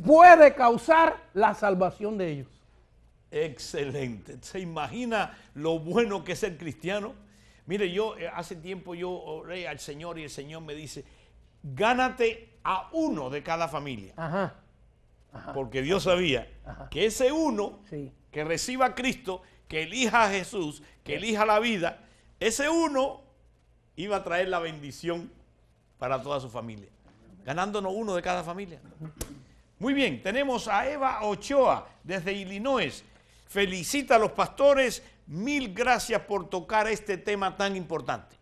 puede causar la salvación de ellos. Excelente. ¿Se imagina lo bueno que es ser cristiano? Mire, yo eh, hace tiempo yo oré al Señor y el Señor me dice, gánate a uno de cada familia. Porque Dios sabía que ese uno que reciba a Cristo que elija a Jesús, que elija la vida, ese uno iba a traer la bendición para toda su familia, ganándonos uno de cada familia. Muy bien, tenemos a Eva Ochoa desde Illinois. Felicita a los pastores, mil gracias por tocar este tema tan importante.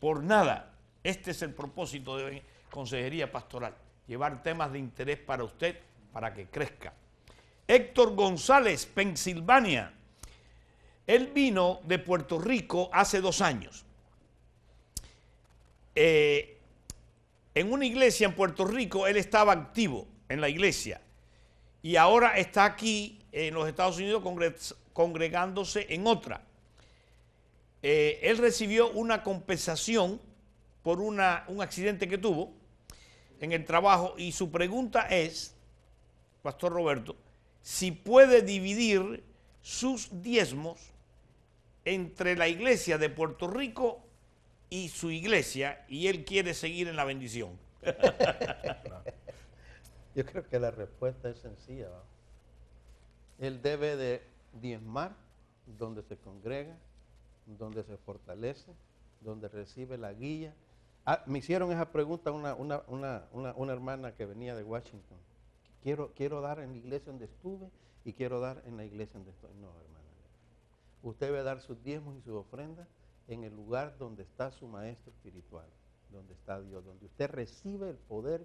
Por nada, este es el propósito de Consejería Pastoral, llevar temas de interés para usted, para que crezca. Héctor González, Pensilvania, él vino de Puerto Rico hace dos años. Eh, en una iglesia en Puerto Rico, él estaba activo en la iglesia y ahora está aquí en los Estados Unidos congregándose en otra. Eh, él recibió una compensación por un accidente que tuvo en el trabajo y su pregunta es, Pastor Roberto, si puede dividir sus diezmos entre la iglesia de Puerto Rico y su iglesia y él quiere seguir en la bendición? (laughs) Yo creo que la respuesta es sencilla. Él debe de diezmar donde se congrega, donde se fortalece, donde recibe la guía. Ah, me hicieron esa pregunta una, hermana que venía de Washington. Quiero, quiero dar en la iglesia donde estuve y quiero dar en la iglesia donde estoy. No, usted debe dar sus diezmos y sus ofrendas en el lugar donde está su maestro espiritual, donde está Dios, donde usted recibe el poder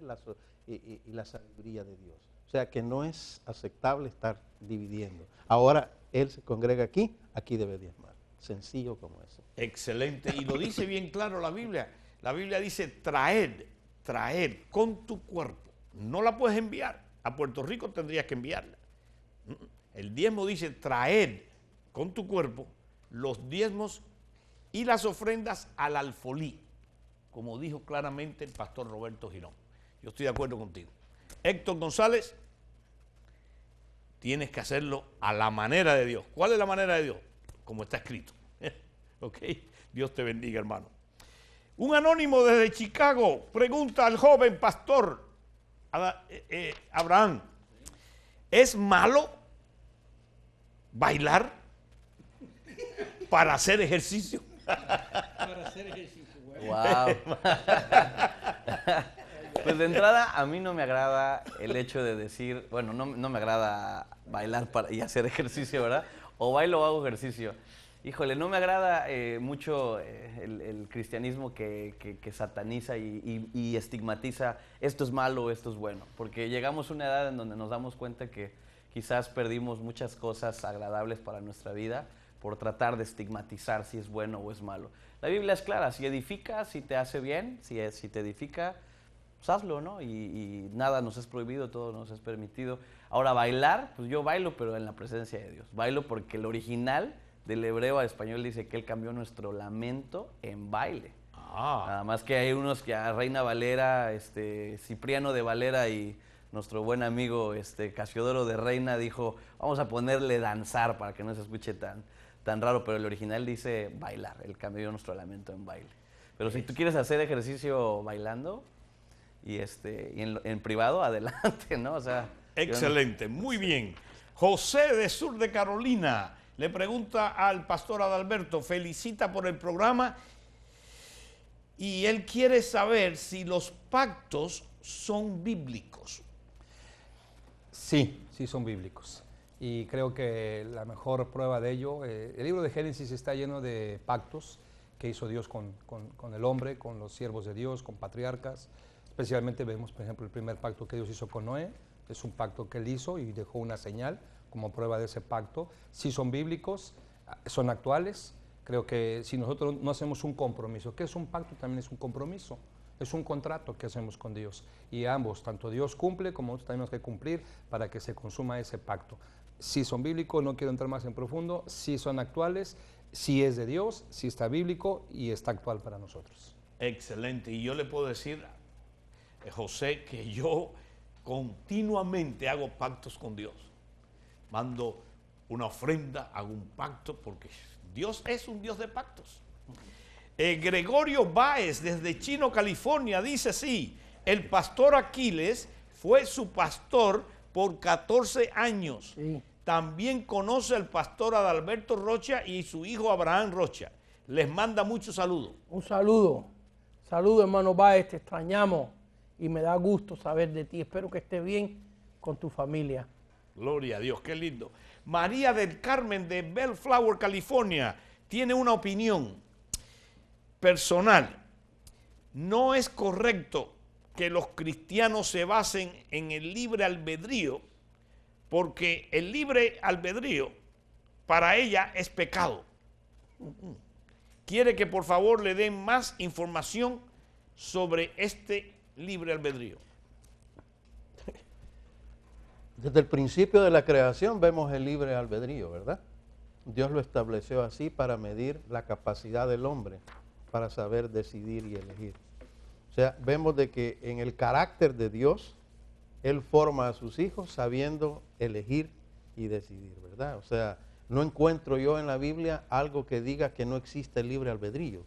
y la sabiduría de Dios. O sea que no es aceptable estar dividiendo. Ahora Él se congrega aquí, aquí debe diezmar. Sencillo como eso. Excelente. Y lo dice bien claro la Biblia. La Biblia dice traer, traer con tu cuerpo. No la puedes enviar. A Puerto Rico tendrías que enviarla. El diezmo dice traer con tu cuerpo los diezmos y las ofrendas al alfolí, como dijo claramente el pastor Roberto Girón. Yo estoy de acuerdo contigo. Héctor González, tienes que hacerlo a la manera de Dios. ¿Cuál es la manera de Dios? Como está escrito. (laughs) ¿Ok? Dios te bendiga, hermano. Un anónimo desde Chicago pregunta al joven pastor eh, eh, Abraham, ¿es malo bailar? para hacer ejercicio. para hacer ejercicio, güey. Wow. (laughs) Pues de entrada, a mí no me agrada el hecho de decir, bueno, no, me agrada bailar para, y hacer ejercicio, ¿verdad? O bailo o hago ejercicio. Híjole, no me agrada eh, mucho eh, el, cristianismo que, sataniza y, estigmatiza esto es malo, esto es bueno, porque llegamos a una edad en donde nos damos cuenta que quizás perdimos muchas cosas agradables para nuestra vida por tratar de estigmatizar si es bueno o es malo. La Biblia es clara, si edifica, si te hace bien, si, es, si te edifica, pues hazlo, ¿no? Y, nada nos es prohibido, todo nos es permitido. Ahora, bailar, pues yo bailo, pero en la presencia de Dios. Bailo porque el original del hebreo a español dice que Él cambió nuestro lamento en baile. Ah. Nada más que hay unos que a Reina Valera, este, Cipriano de Valera y nuestro buen amigo este, Casiodoro de Reina dijo, vamos a ponerle danzar para que no se escuche tan, tan raro, pero el original dice bailar, el cambio de nuestro lamento en baile. Pero si tú quieres hacer ejercicio bailando y, este, en, privado, (laughs) adelante, ¿no? sea, Excelente, muy bien. José de Sur de Carolina le pregunta al pastor Adalberto, felicita por el programa y él quiere saber si los pactos son bíblicos. Sí, sí son bíblicos y creo que la mejor prueba de ello, eh, el libro de Génesis está lleno de pactos que hizo Dios con, con, el hombre, con los siervos de Dios, con patriarcas. Especialmente vemos, por ejemplo, el primer pacto que Dios hizo con Noé, es un pacto que él hizo y dejó una señal como prueba de ese pacto. Si son bíblicos, ah, son actuales. Creo que si nosotros no hacemos un compromiso, que es un pacto también es un compromiso, es un contrato que hacemos con Dios. Y ambos, tanto Dios cumple como nosotros tenemos que cumplir para que se consuma ese pacto si son bíblicos, no quiero entrar más en profundo, si son actuales, si es de Dios, si está bíblico y está actual para nosotros. Excelente. Y yo le puedo decir, eh, José, que yo continuamente hago pactos con Dios. Mando una ofrenda, hago un pacto, porque Dios es un Dios de pactos. Eh, Gregorio Báez, desde Chino, California, dice sí. el pastor Aquiles fue su pastor por 14 años. También conoce al pastor Adalberto Rocha y su hijo Abraham Rocha. Les manda muchos saludos. Un saludo. Saludo, hermano Baez, te extrañamos y me da gusto saber de ti. Espero que estés bien con tu familia. Gloria a Dios, qué lindo. María del Carmen de Bellflower, California, tiene una opinión personal. No es correcto que los cristianos se basen en el libre albedrío, porque el libre albedrío para ella es pecado. Quiere que por favor le den más información sobre este libre albedrío. Desde el principio de la creación vemos el libre albedrío, ¿verdad? Dios lo estableció así para medir la capacidad del hombre para saber decidir y elegir sea, vemos de que en el carácter de Dios, Él forma a sus hijos sabiendo elegir y decidir, ¿verdad? O sea, no encuentro yo en la Biblia algo que diga que no existe el libre albedrío.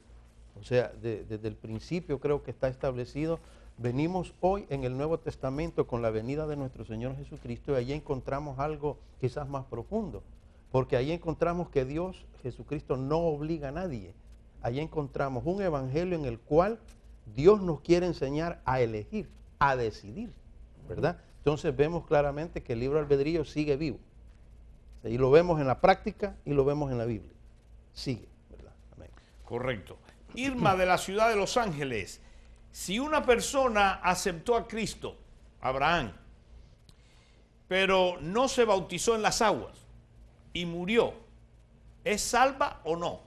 O sea, desde el principio creo que está establecido. Venimos hoy en el Nuevo Testamento con la venida de nuestro Señor Jesucristo y allí encontramos algo quizás más profundo, porque ahí encontramos que Dios, Jesucristo, no obliga a nadie. Allí encontramos un evangelio en el cual Dios nos quiere enseñar a elegir, a decidir, ¿verdad? Entonces vemos claramente que el libro albedrío sigue vivo. Y lo vemos en la práctica y lo vemos en la Biblia. Sigue, ¿verdad? Amén. Correcto. Irma de la ciudad de Los Ángeles. Si una persona aceptó a Cristo, Abraham, pero no se bautizó en las aguas y murió, ¿es salva o no?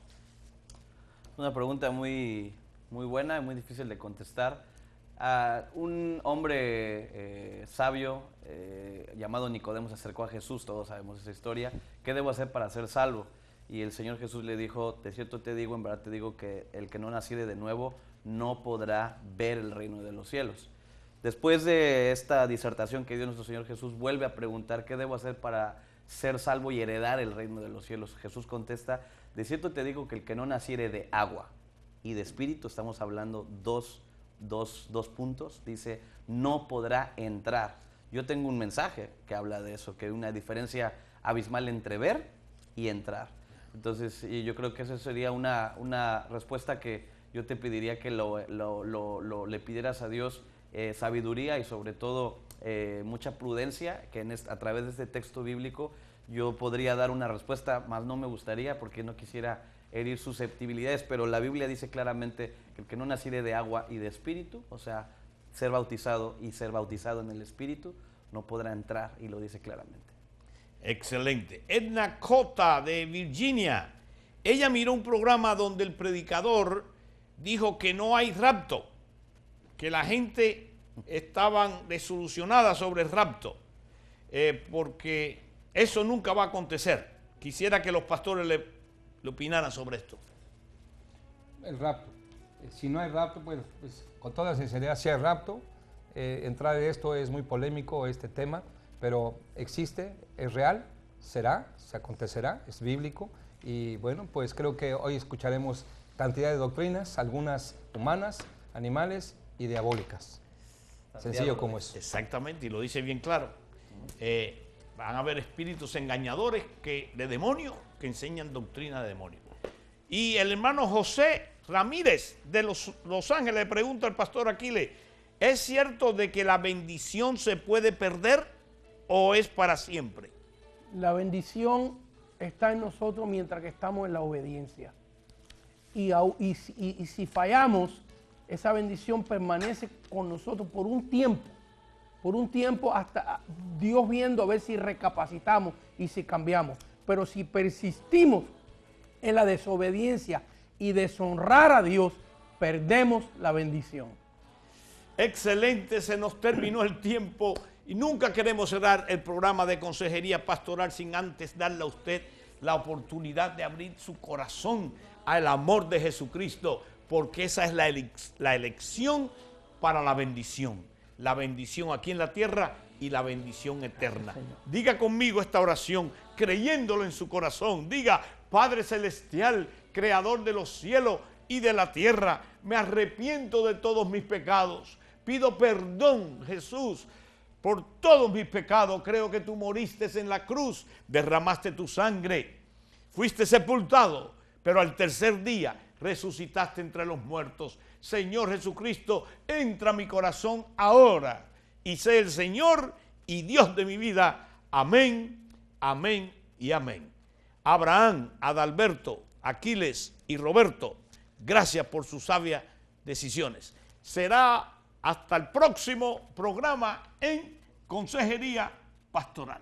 Una pregunta muy muy buena y muy difícil de contestar. A un hombre eh, sabio eh, llamado Nicodemo se acercó a Jesús, todos sabemos esa historia. ¿Qué debo hacer para ser salvo? Y el Señor Jesús le dijo, de cierto te digo, en verdad te digo que el que no naciere de nuevo no podrá ver el reino de los cielos. Después de esta disertación que dio nuestro Señor Jesús, vuelve a preguntar, ¿qué debo hacer para ser salvo y heredar el reino de los cielos? Jesús contesta, de cierto te digo que el que no naciere de agua y de espíritu, estamos hablando dos, puntos, dice, no podrá entrar. Yo tengo un mensaje que habla de eso, que hay una diferencia abismal entre ver y entrar. Entonces, yo creo que esa sería una, una respuesta que yo te pediría que lo, lo, lo, le pidieras a Dios eh, sabiduría y sobre todo eh, mucha prudencia, que a través de este texto bíblico yo podría dar una respuesta, más no me gustaría porque no quisiera herir susceptibilidades, pero la Biblia dice claramente que el que no naciere de agua y de espíritu, o sea, ser bautizado y ser bautizado en el espíritu, no podrá entrar, y lo dice claramente. Excelente. Edna Cota de Virginia. Ella miró un programa donde el predicador dijo que no hay rapto, que la gente estaba desolucionada sobre el rapto, eh, porque eso nunca va a acontecer. Quisiera que los pastores le le opinaran sobre esto. El rapto. Eh, si no hay rapto, pues, pues con toda sinceridad, si hay rapto, eh, entrar en esto es muy polémico, este tema, pero existe, es real, será, se acontecerá, es bíblico. Y bueno, pues creo que hoy escucharemos cantidad de doctrinas, algunas humanas, animales y diabólicas. Sencillo como es. Exactamente, y lo dice bien claro. Eh, van a haber espíritus engañadores que, de demonios que enseñan doctrina de demonios. Y el hermano José Ramírez de Los, Ángeles le pregunta al pastor Aquiles, ¿es cierto de que la bendición se puede perder o es para siempre? La bendición está en nosotros mientras que estamos en la obediencia. y si fallamos, esa bendición permanece con nosotros por un tiempo por un tiempo hasta Dios viendo a ver si recapacitamos y si cambiamos. Pero si persistimos en la desobediencia y deshonrar a Dios, perdemos la bendición. Excelente, se nos terminó el tiempo y nunca queremos cerrar el programa de consejería pastoral sin antes darle a usted la oportunidad de abrir su corazón al amor de Jesucristo, porque esa es la, elección para la bendición. La bendición aquí en la tierra y la bendición eterna. Diga conmigo esta oración, creyéndolo en su corazón. Diga, Padre Celestial, Creador de los cielos y de la tierra, me arrepiento de todos mis pecados. Pido perdón, Jesús, por todos mis pecados. Creo que tú moriste en la cruz, derramaste tu sangre, fuiste sepultado, pero al tercer día resucitaste entre los muertos. Señor Jesucristo, entra a mi corazón ahora y sé el Señor y Dios de mi vida. Amén, amén y amén. Abraham, Adalberto, Aquiles y Roberto, gracias por sus sabias decisiones. Será hasta el próximo programa en Consejería Pastoral.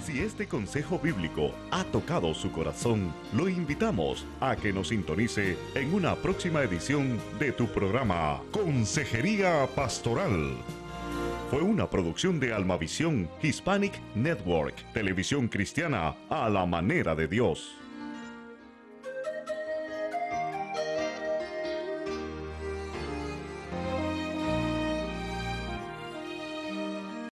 Si este consejo bíblico ha tocado su corazón, lo invitamos a que nos sintonice en una próxima edición de tu programa Consejería Pastoral. Fue una producción de Almavisión Hispanic Network, televisión cristiana a la manera de Dios.